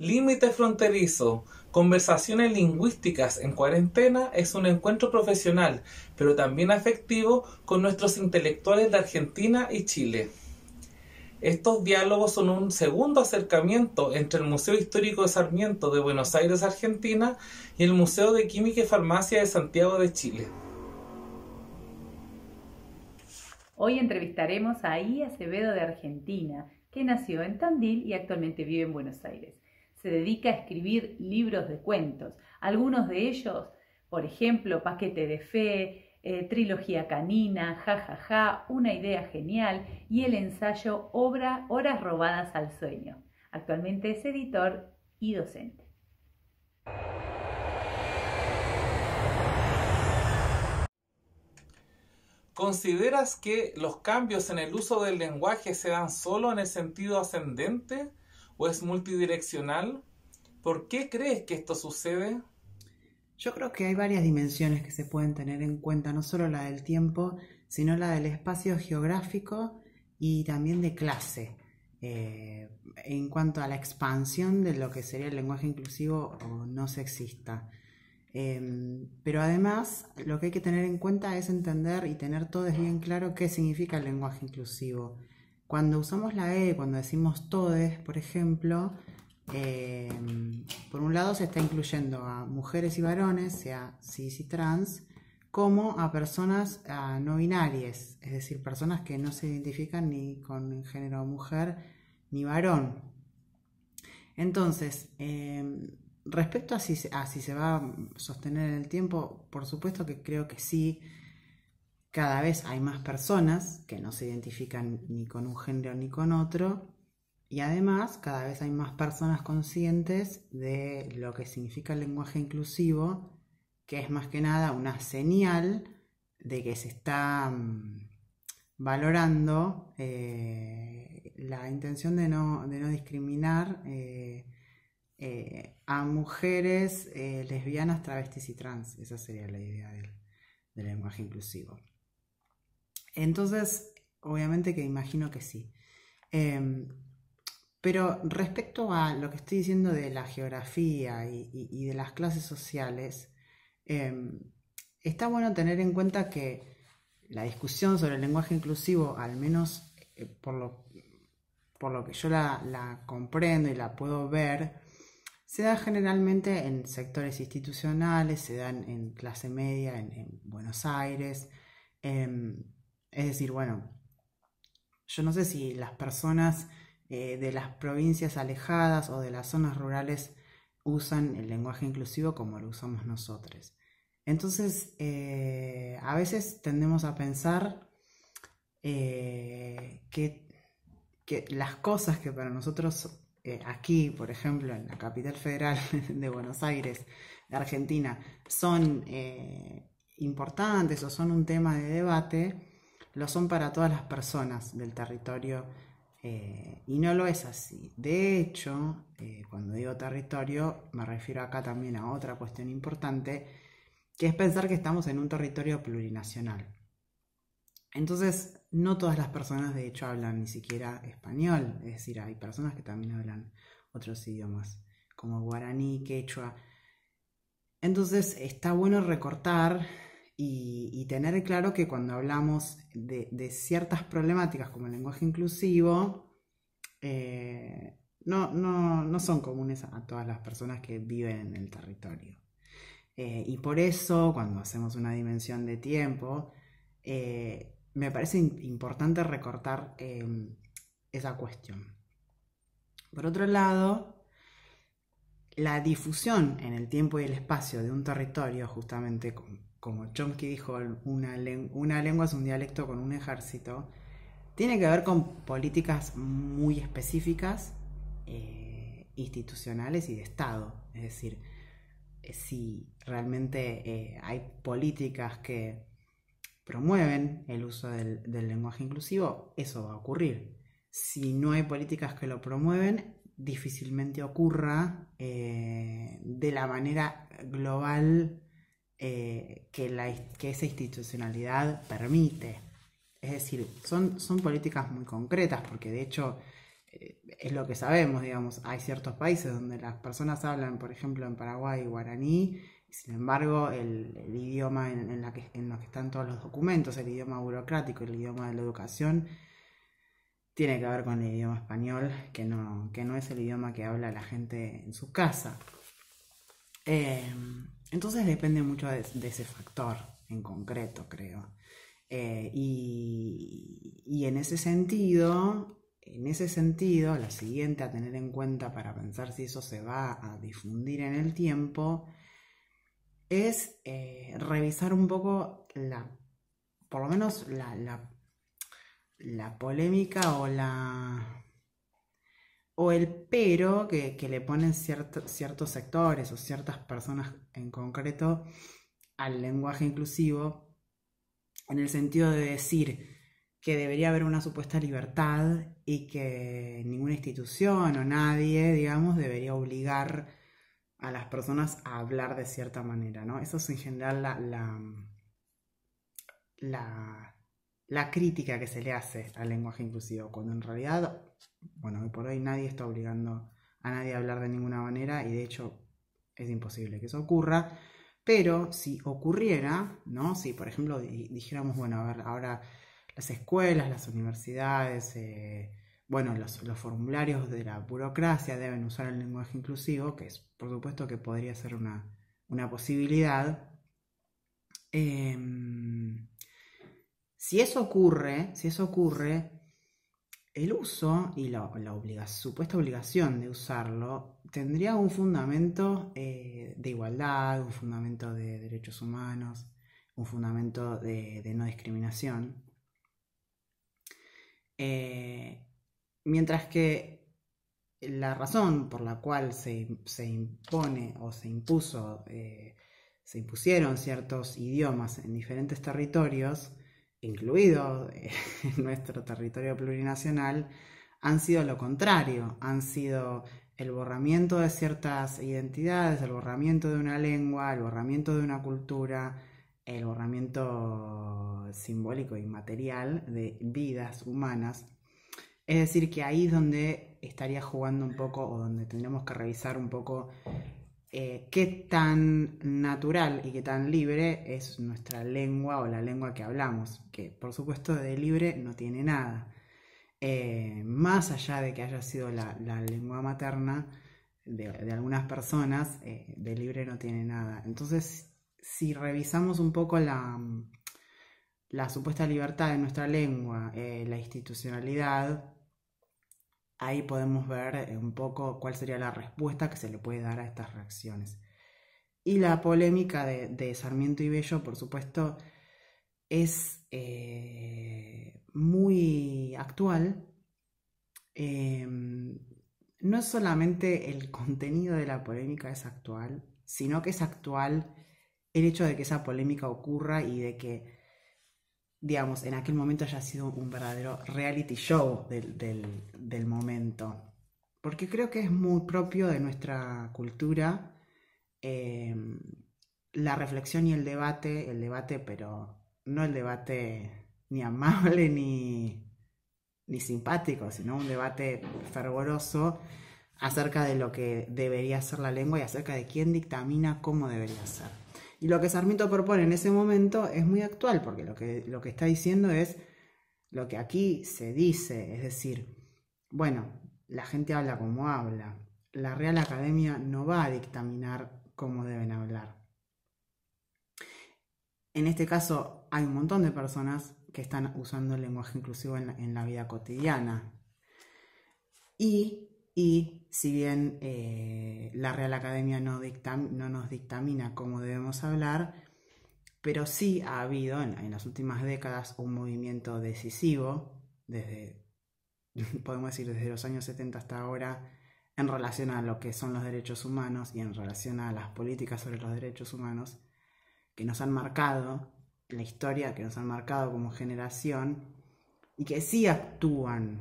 Límite fronterizo. Conversaciones lingüísticas en cuarentena es un encuentro profesional, pero también afectivo con nuestros intelectuales de Argentina y Chile. Estos diálogos son un segundo acercamiento entre el Museo Histórico de Sarmiento de Buenos Aires, Argentina, y el Museo de Química y Farmacia de Santiago de Chile. Hoy entrevistaremos a Ia Acevedo de Argentina, que nació en Tandil y actualmente vive en Buenos Aires se dedica a escribir libros de cuentos. Algunos de ellos, por ejemplo, Paquete de Fe, eh, Trilogía Canina, Jajaja, ja, ja, Una Idea Genial y el ensayo Obra, Horas Robadas al Sueño. Actualmente es editor y docente. ¿Consideras que los cambios en el uso del lenguaje se dan solo en el sentido ascendente o es multidireccional? ¿Por qué crees que esto sucede? Yo creo que hay varias dimensiones que se pueden tener en cuenta, no solo la del tiempo, sino la del espacio geográfico y también de clase. Eh, en cuanto a la expansión de lo que sería el lenguaje inclusivo o no sexista. Em, pero además, lo que hay que tener en cuenta es entender y tener todo bien claro qué significa el lenguaje inclusivo. Cuando usamos la E, cuando decimos todes, por ejemplo, em, por un lado se está incluyendo a mujeres y varones, sea cis y trans, como a personas ah, no binarias, es decir, personas que no se identifican ni con género mujer ni varón. Entonces, em, respecto a si, a si se va a sostener en el tiempo, por supuesto que creo que sí, cada vez hay más personas que no se identifican ni con un género ni con otro y además cada vez hay más personas conscientes de lo que significa el lenguaje inclusivo, que es más que nada una señal de que se está mm, valorando eh, la intención de no, discriminar eh, eh, a mujeres lesbianas, travestis y trans. Esa sería la idea del lenguaje inclusivo. Entonces, obviamente que imagino que sí. Em, pero respecto a lo que estoy diciendo de la geografía y, de las clases sociales, em, está bueno tener en cuenta que la discusión sobre el lenguaje inclusivo, al menos eh, por, lo, por, lo, que yo la, comprendo y la puedo ver, se da generalmente en sectores institucionales, se dan en clase media, en, Buenos Aires. Em, es decir, bueno, yo no sé si las personas eh, de las provincias alejadas o de las zonas rurales usan el lenguaje inclusivo como lo usamos nosotros. Entonces, eh, a veces tendemos a pensar eh, que, las cosas que para nosotros aquí, por ejemplo, en la capital federal de Buenos Aires, de Argentina, son importantes o son un tema de debate, lo son para todas las personas del territorio eh, y no lo es así. De hecho, eh, cuando digo territorio, me refiero acá también a otra cuestión importante, que es pensar que estamos en un territorio plurinacional. Entonces, no todas las personas de hecho hablan ni siquiera español, es decir, hay personas que también hablan otros idiomas, como guaraní, quechua. Entonces, está bueno recortar y, tener claro que cuando hablamos de, ciertas problemáticas como el lenguaje inclusivo, eh, no, no, son comunes a todas las personas que viven en el territorio. Eh, y por eso, cuando hacemos una dimensión de tiempo, eh, me parece importante recortar em, esa cuestión. Por otro lado, la difusión en el tiempo y el espacio de un territorio, justamente como Chomsky dijo, una, lengua, es un dialecto con un ejército, tiene que ver con políticas muy específicas, eh, institucionales y de Estado. Es decir, eh, si realmente eh, hay políticas que promueven el uso del, lenguaje inclusivo, eso va a ocurrir. Si no hay políticas que lo promueven, difícilmente ocurra de la manera global eh, que, que esa institucionalidad permite. Es decir, son, son políticas muy concretas, porque de hecho eh, es lo que sabemos, digamos, hay ciertos países donde las personas hablan, por ejemplo, en Paraguay guaraní, sin embargo el, idioma en, en, la que, los que están todos los documentos, el idioma burocrático, el idioma de la educación, tiene que ver con el idioma español, que no, que no es el idioma que habla la gente en su casa. Eh, entonces depende mucho de, ese factor en concreto, creo. Eh, y, en ese sentido, en ese sentido, la siguiente a tener en cuenta para pensar si eso se va a difundir en el tiempo es eh, revisar un poco la, por lo menos la, la polémica o la o el pero que, le ponen ciertos sectores o ciertas personas en concreto al lenguaje inclusivo, en el sentido de decir que debería haber una supuesta libertad y que ninguna institución o nadie, digamos, debería obligar a las personas a hablar de cierta manera, ¿no? Eso es en general la, la la crítica que se le hace al lenguaje inclusivo, cuando en realidad, bueno, hoy por hoy nadie está obligando a nadie a hablar de ninguna manera y de hecho es imposible que eso ocurra, pero si ocurriera, ¿no? Si por ejemplo dijéramos, bueno, a ver, ahora las escuelas, las universidades, eh, bueno, los, formularios de la burocracia deben usar el lenguaje inclusivo, que es por supuesto que podría ser una, posibilidad. Em, si eso ocurre, si eso ocurre, el uso y la, supuesta obligación de usarlo tendría un fundamento eh, de igualdad, un fundamento de derechos humanos, un fundamento de, no discriminación. Eh, mientras que la razón por la cual se, se impone o se impuso, eh, se impusieron ciertos idiomas en diferentes territorios, incluido eh, en nuestro territorio plurinacional, han sido lo contrario, han sido el borramiento de ciertas identidades, el borramiento de una lengua, el borramiento de una cultura, el borramiento simbólico y material de vidas humanas. Es decir, que ahí es donde estaría jugando un poco o donde tendremos que revisar un poco eh, qué tan natural y qué tan libre es nuestra lengua o la lengua que hablamos, que por supuesto de libre no tiene nada. Eh, más allá de que haya sido la, lengua materna de, algunas personas, eh, de libre no tiene nada. Entonces, si revisamos un poco la supuesta libertad de nuestra lengua, la institucionalidad, ahí podemos ver eh, un poco cuál sería la respuesta que se le puede dar a estas reacciones. Y la polémica de, Sarmiento y Bello, por supuesto, es eh, muy actual. Em, no solamente el contenido de la polémica es actual, sino que es actual el hecho de que esa polémica ocurra y de que digamos, en aquel momento haya sido un verdadero reality show del, momento. Porque creo que es muy propio de nuestra cultura em, la reflexión y el debate, el debate, pero no el debate ni amable ni, ni simpático, sino un debate fervoroso acerca de lo que debería ser la lengua y acerca de quién dictamina cómo debería ser. Y lo que Sarmiento propone en ese momento es muy actual, porque lo que, lo que está diciendo es lo que aquí se dice, es decir, bueno, la gente habla como habla, la Real Academia no va a dictaminar cómo deben hablar. En este caso hay un montón de personas que están usando el lenguaje inclusivo en la, en la vida cotidiana. Y y si bien eh, la Real Academia no, no, nos dictamina cómo debemos hablar, pero sí ha habido en, las últimas décadas un movimiento decisivo, desde, podemos decir desde los años 70 hasta ahora, en relación a lo que son los derechos humanos y en relación a las políticas sobre los derechos humanos, que nos han marcado la historia, que nos han marcado como generación y que sí actúan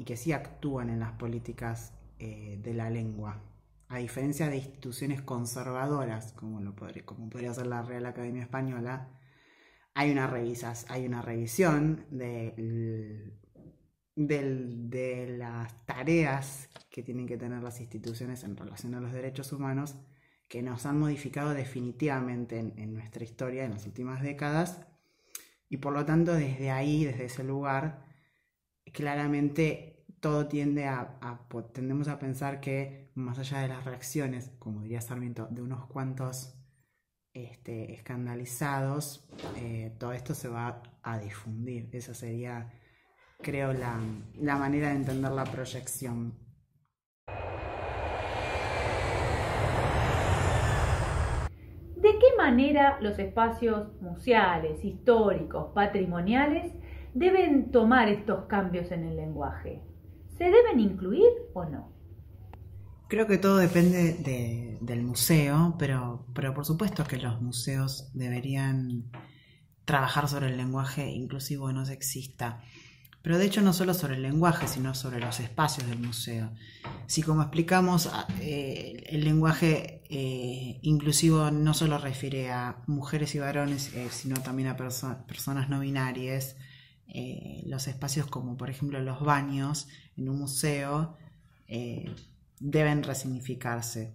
y que sí actúan en las políticas eh, de la lengua, a diferencia de instituciones conservadoras, como, lo podría, como podría ser la Real Academia Española, hay una, revisas, hay una revisión de, las tareas que tienen que tener las instituciones en relación a los derechos humanos que nos han modificado definitivamente en, nuestra historia en las últimas décadas y por lo tanto desde ahí, desde ese lugar, claramente todo tiende a, pues, tendemos a pensar que más allá de las reacciones, como diría Sarmiento, de unos cuantos este, escandalizados, eh, todo esto se va a difundir. Esa sería, creo, la, la manera de entender la proyección. ¿De qué manera los espacios museales, históricos, patrimoniales deben tomar estos cambios en el lenguaje? ¿Se deben incluir o no? Creo que todo depende del museo, pero, pero por supuesto que los museos deberían trabajar sobre el lenguaje inclusivo que no exista. Pero de hecho no solo sobre el lenguaje, sino sobre los espacios del museo. Si como explicamos, ah, eh, el lenguaje eh, inclusivo no solo refiere a mujeres y varones, eh, sino también a personas no binarias, eh, los espacios como por ejemplo los baños en un museo eh, deben resignificarse.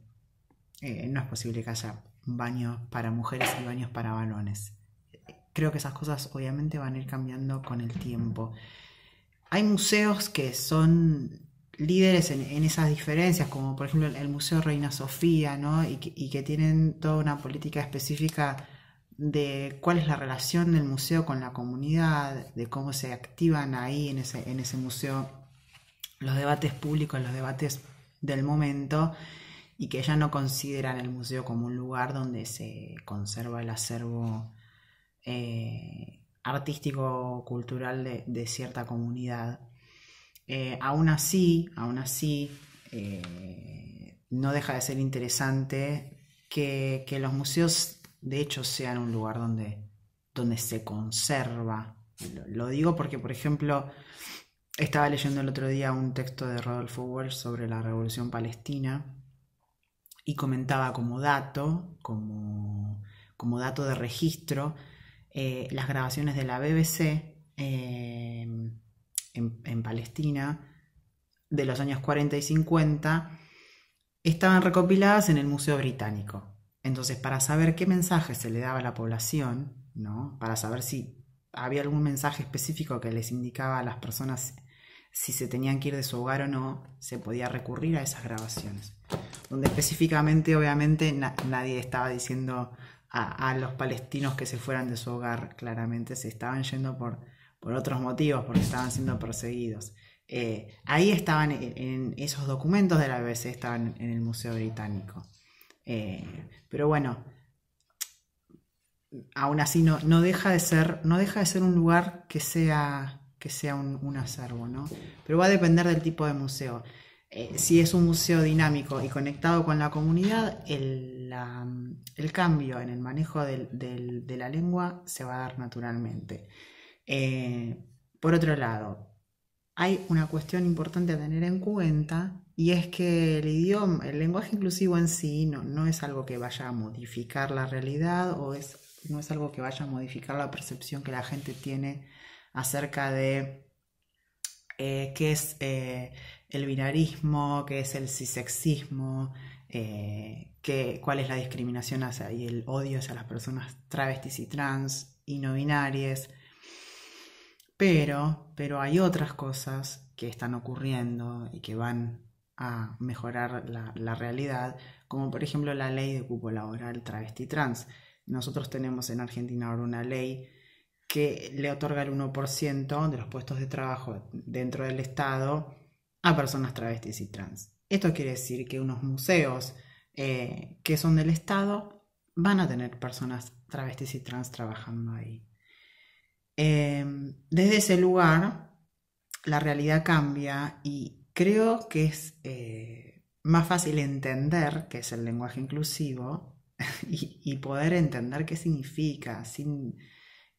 Eh, no es posible que haya baños para mujeres y baños para varones. Creo que esas cosas obviamente van a ir cambiando con el tiempo. Hay museos que son líderes en, esas diferencias, como por ejemplo el Museo Reina Sofía, ¿no? y que tienen toda una política específica de cuál es la relación del museo con la comunidad, de cómo se activan ahí en ese, museo los debates públicos, los debates del momento, y que ya no consideran el museo como un lugar donde se conserva el acervo eh, artístico cultural de, cierta comunidad. Eh, aún así, así, eh, no deja de ser interesante que, que los museos de hecho sean un lugar donde, donde se conserva. Lo, digo porque, por ejemplo, estaba leyendo el otro día un texto de Rodolfo Walsh sobre la Revolución Palestina y comentaba como dato, como, dato de registro, eh, las grabaciones de la BBC em, en, en Palestina de los años 40 y 50 estaban recopiladas en el Museo Británico. Entonces, para saber qué mensaje se le daba a la población, ¿no? Para saber si había algún mensaje específico que les indicaba a las personas si se tenían que ir de su hogar o no, se podía recurrir a esas grabaciones. Donde específicamente, obviamente, nadie estaba diciendo a, los palestinos que se fueran de su hogar, claramente se estaban yendo por, otros motivos, porque estaban siendo perseguidos. Eh, ahí estaban esos documentos de la BBC, estaban en el Museo Británico. Eh, pero bueno, aún así no, no, deja de ser, no deja de ser un lugar que sea, que sea un, acervo, ¿no? Pero va a depender del tipo de museo. Eh, si es un museo dinámico y conectado con la comunidad, el, cambio en el manejo de la lengua se va a dar naturalmente. Eh, por otro lado, hay una cuestión importante a tener en cuenta y es que el idioma, el lenguaje inclusivo en sí no, es algo que vaya a modificar la realidad o es, no es algo que vaya a modificar la percepción que la gente tiene acerca de eh, qué es eh, el binarismo, qué es el cisexismo, eh, cuál es la discriminación hacia, y el odio hacia las personas travestis y trans y no binarias. Pero, pero hay otras cosas que están ocurriendo y que van a mejorar la, realidad, como por ejemplo la ley de cupo laboral travesti trans. Nosotros tenemos en Argentina ahora una ley que le otorga el 1% de los puestos de trabajo dentro del Estado a personas travestis y trans. Esto quiere decir que unos museos eh, que son del Estado van a tener personas travestis y trans trabajando ahí. Em, desde ese lugar, la realidad cambia y creo que es eh, más fácil entender que es el lenguaje inclusivo y, poder entender qué significa sin,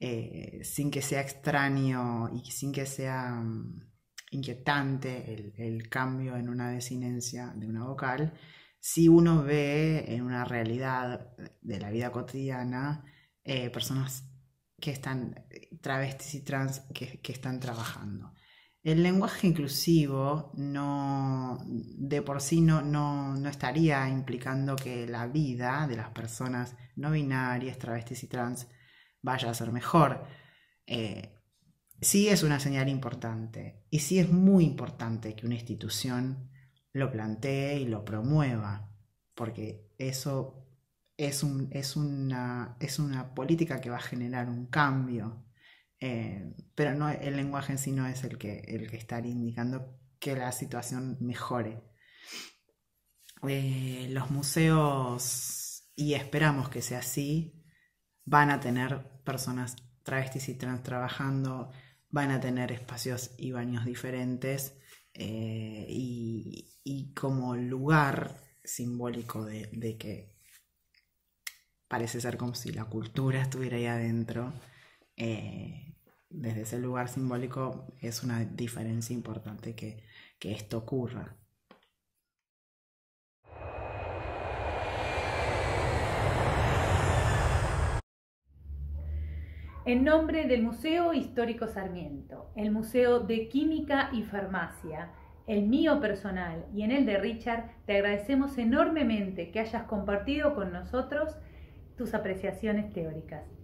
eh, sin, que sea extraño y sin que sea mm, inquietante el, cambio en una desinencia de una vocal si uno ve en una realidad de la vida cotidiana eh, personas que están eh, travestis y trans que, están trabajando. El lenguaje inclusivo no, de por sí no, no, estaría implicando que la vida de las personas no binarias, travestis y trans vaya a ser mejor. Eh, sí es una señal importante y sí es muy importante que una institución lo plantee y lo promueva, porque eso es, una, es una política que va a generar un cambio, eh, pero no, el lenguaje en sí no es el que, el que estaría indicando que la situación mejore. Eh, los museos, y esperamos que sea así, van a tener personas travestis y trans trabajando, van a tener espacios y baños diferentes eh, y, como lugar simbólico de que parece ser como si la cultura estuviera ahí adentro. Eh, desde ese lugar simbólico es una diferencia importante que, que esto ocurra. En nombre del Museo Histórico Sarmiento, el Museo de Química y Farmacia, el mío personal y en el de Richard, te agradecemos enormemente que hayas compartido con nosotros tus apreciaciones teóricas.